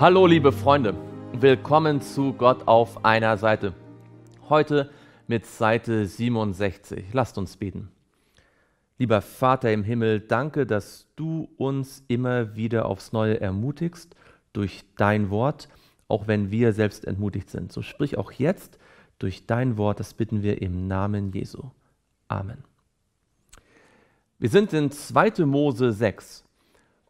Hallo liebe Freunde, willkommen zu Gott auf einer Seite. Heute mit Seite 67. Lasst uns beten. Lieber Vater im Himmel, danke, dass du uns immer wieder aufs Neue ermutigst durch dein Wort, auch wenn wir selbst entmutigt sind. So sprich auch jetzt durch dein Wort, das bitten wir im Namen Jesu. Amen. Wir sind in 2. Mose 6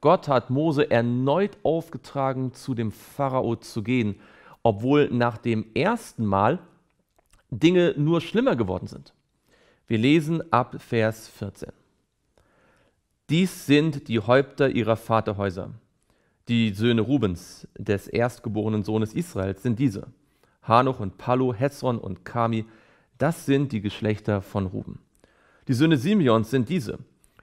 Gott hat Mose erneut aufgetragen, zu dem Pharao zu gehen, obwohl nach dem ersten Mal Dinge nur schlimmer geworden sind. Wir lesen ab Vers 14. Dies sind die Häupter ihrer Vaterhäuser. Die Söhne Rubens, des erstgeborenen Sohnes Israels, sind diese. Hanuch und Palu, Hezron und Kami, das sind die Geschlechter von Ruben. Die Söhne Simeons sind diese.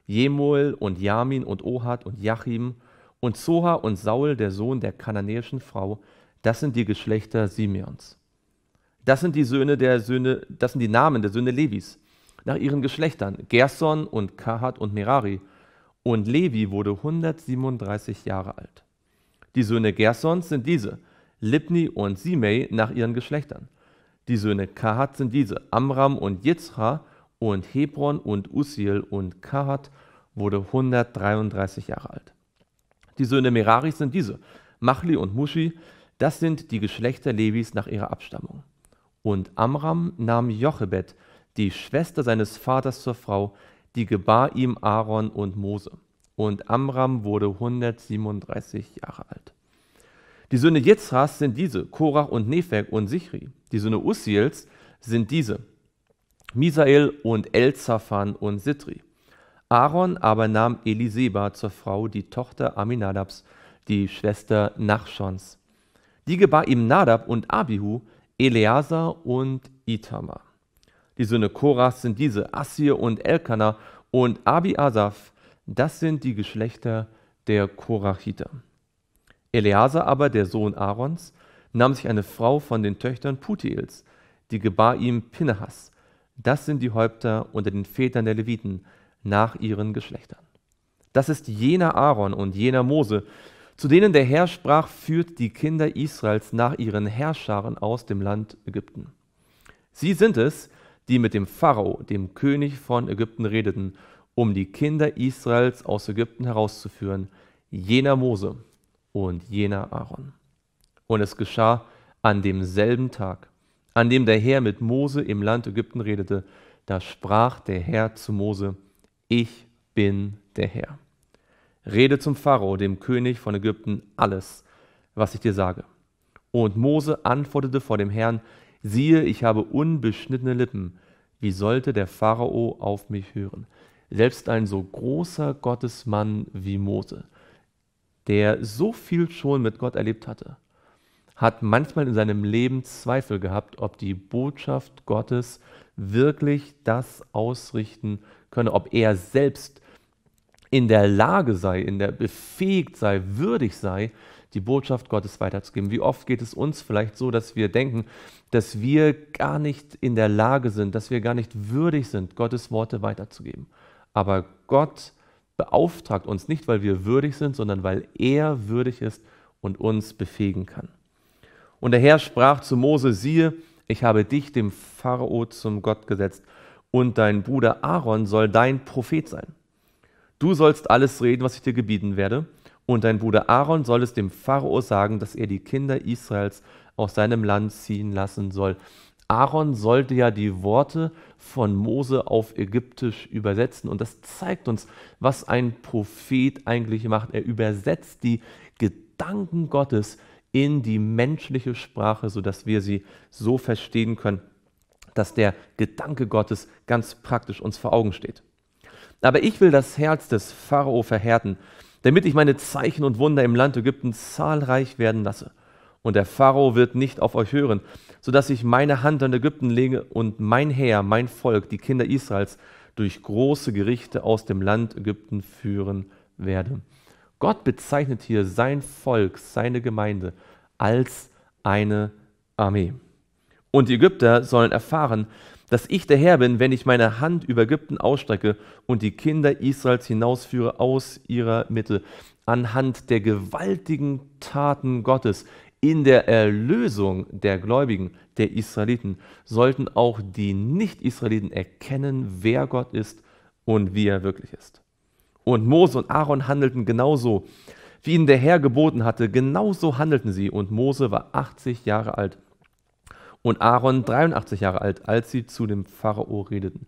Jemuel und Jamin und Ohad und Jachim und Zoha und Saul, der Sohn der kananäischen Frau, das sind die Geschlechter Simeons. Das sind die Söhne der Söhne, das sind die Namen der Söhne Levis, nach ihren Geschlechtern, Gerson und Kahat und Merari. Und Levi wurde 137 Jahre alt. Die Söhne Gersons sind diese, Libni und Simei nach ihren Geschlechtern. Die Söhne Kahat sind diese, Amram und Yitzra und Hebron und Usiel und Kahat wurde 133 Jahre alt. Die Söhne Meraris sind diese, Machli und Mushi, das sind die Geschlechter Levis nach ihrer Abstammung. Und Amram nahm Jochebed, die Schwester seines Vaters zur Frau, die gebar ihm Aaron und Mose. Und Amram wurde 137 Jahre alt. Die Söhne Jitzras sind diese, Korach und Nefeg und Sichri. Die Söhne Usiels sind diese, Misael und Elzaphan und Sitri. Aaron aber nahm Eliseba zur Frau, die Tochter Aminadabs, die Schwester Nachschons. Die gebar ihm Nadab und Abihu, Eleazar und Itamar. Die Söhne Koras sind diese, Assir und Elkanah und Abi Asaf, das sind die Geschlechter der Korachiter. Eleazar aber, der Sohn Aarons, nahm sich eine Frau von den Töchtern Putiels, die gebar ihm Pinnehas, das sind die Häupter unter den Vätern der Leviten nach ihren Geschlechtern. Das ist jener Aaron und jener Mose, zu denen der Herr sprach, führt die Kinder Israels nach ihren Herrscharen aus dem Land Ägypten. Sie sind es, die mit dem Pharao, dem König von Ägypten, redeten, um die Kinder Israels aus Ägypten herauszuführen, jener Mose und jener Aaron. Und es geschah an demselben Tag, an dem der Herr mit Mose im Land Ägypten redete, da sprach der Herr zu Mose, ich bin der Herr. Rede zum Pharao, dem König von Ägypten, alles, was ich dir sage. Und Mose antwortete vor dem Herrn, siehe, ich habe unbeschnittene Lippen, wie sollte der Pharao auf mich hören? Selbst ein so großer Gottesmann wie Mose, der so viel schon mit Gott erlebt hatte, hat manchmal in seinem Leben Zweifel gehabt, ob die Botschaft Gottes wirklich das ausrichten könne, ob er selbst in der Lage sei, in der befähigt sei, würdig sei, die Botschaft Gottes weiterzugeben. Wie oft geht es uns vielleicht so, dass wir denken, dass wir gar nicht in der Lage sind, dass wir gar nicht würdig sind, Gottes Worte weiterzugeben. Aber Gott beauftragt uns nicht, weil wir würdig sind, sondern weil er würdig ist und uns befähigen kann. Und der Herr sprach zu Mose, siehe, ich habe dich dem Pharao zum Gott gesetzt, und dein Bruder Aaron soll dein Prophet sein. Du sollst alles reden, was ich dir gebieten werde, und dein Bruder Aaron soll es dem Pharao sagen, dass er die Kinder Israels aus seinem Land ziehen lassen soll. Aaron sollte ja die Worte von Mose auf Ägyptisch übersetzen. Und das zeigt uns, was ein Prophet eigentlich macht. Er übersetzt die Gedanken Gottes in die menschliche Sprache, sodass wir sie so verstehen können, dass der Gedanke Gottes ganz praktisch uns vor Augen steht. Aber ich will das Herz des Pharao verhärten, damit ich meine Zeichen und Wunder im Land Ägypten zahlreich werden lasse. Und der Pharao wird nicht auf euch hören, sodass ich meine Hand an Ägypten lege und mein Heer, mein Volk, die Kinder Israels, durch große Gerichte aus dem Land Ägypten führen werde. Gott bezeichnet hier sein Volk, seine Gemeinde als eine Armee. Und die Ägypter sollen erfahren, dass ich der Herr bin, wenn ich meine Hand über Ägypten ausstrecke und die Kinder Israels hinausführe aus ihrer Mitte. Anhand der gewaltigen Taten Gottes in der Erlösung der Gläubigen, der Israeliten, sollten auch die Nicht-Israeliten erkennen, wer Gott ist und wie er wirklich ist. Und Mose und Aaron handelten genauso, wie ihnen der Herr geboten hatte. Genauso handelten sie. Und Mose war 80 Jahre alt und Aaron 83 Jahre alt, als sie zu dem Pharao redeten.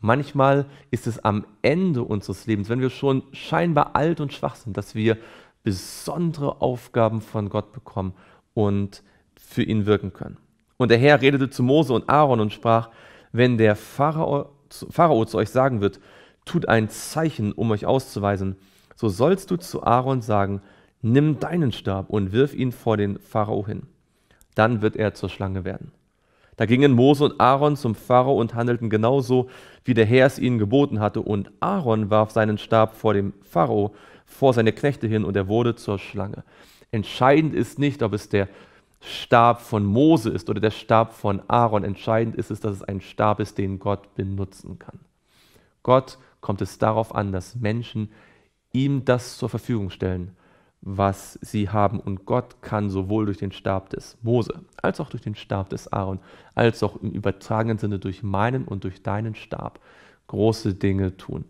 Manchmal ist es am Ende unseres Lebens, wenn wir schon scheinbar alt und schwach sind, dass wir besondere Aufgaben von Gott bekommen und für ihn wirken können. Und der Herr redete zu Mose und Aaron und sprach, wenn der Pharao, Pharao zu euch sagen wird, tut ein Zeichen, um euch auszuweisen. So sollst du zu Aaron sagen, nimm deinen Stab und wirf ihn vor den Pharao hin. Dann wird er zur Schlange werden. Da gingen Mose und Aaron zum Pharao und handelten genauso, wie der Herr es ihnen geboten hatte. Und Aaron warf seinen Stab vor dem Pharao, vor seine Knechte hin und er wurde zur Schlange. Entscheidend ist nicht, ob es der Stab von Mose ist oder der Stab von Aaron. Entscheidend ist es, dass es ein Stab ist, den Gott benutzen kann. Gott kommt es darauf an, dass Menschen ihm das zur Verfügung stellen, was sie haben. Und Gott kann sowohl durch den Stab des Mose als auch durch den Stab des Aaron, als auch im übertragenen Sinne durch meinen und durch deinen Stab große Dinge tun.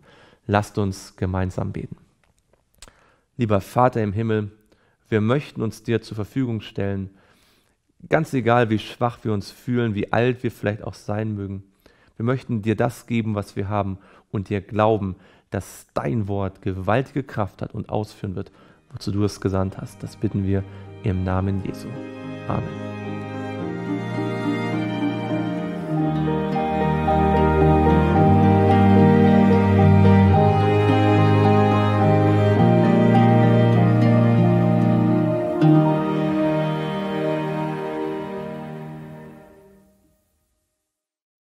Lasst uns gemeinsam beten. Lieber Vater im Himmel, wir möchten uns dir zur Verfügung stellen, ganz egal wie schwach wir uns fühlen, wie alt wir vielleicht auch sein mögen. Wir möchten dir das geben, was wir haben und dir glauben, dass dein Wort gewaltige Kraft hat und ausführen wird, wozu du es gesandt hast. Das bitten wir im Namen Jesu. Amen.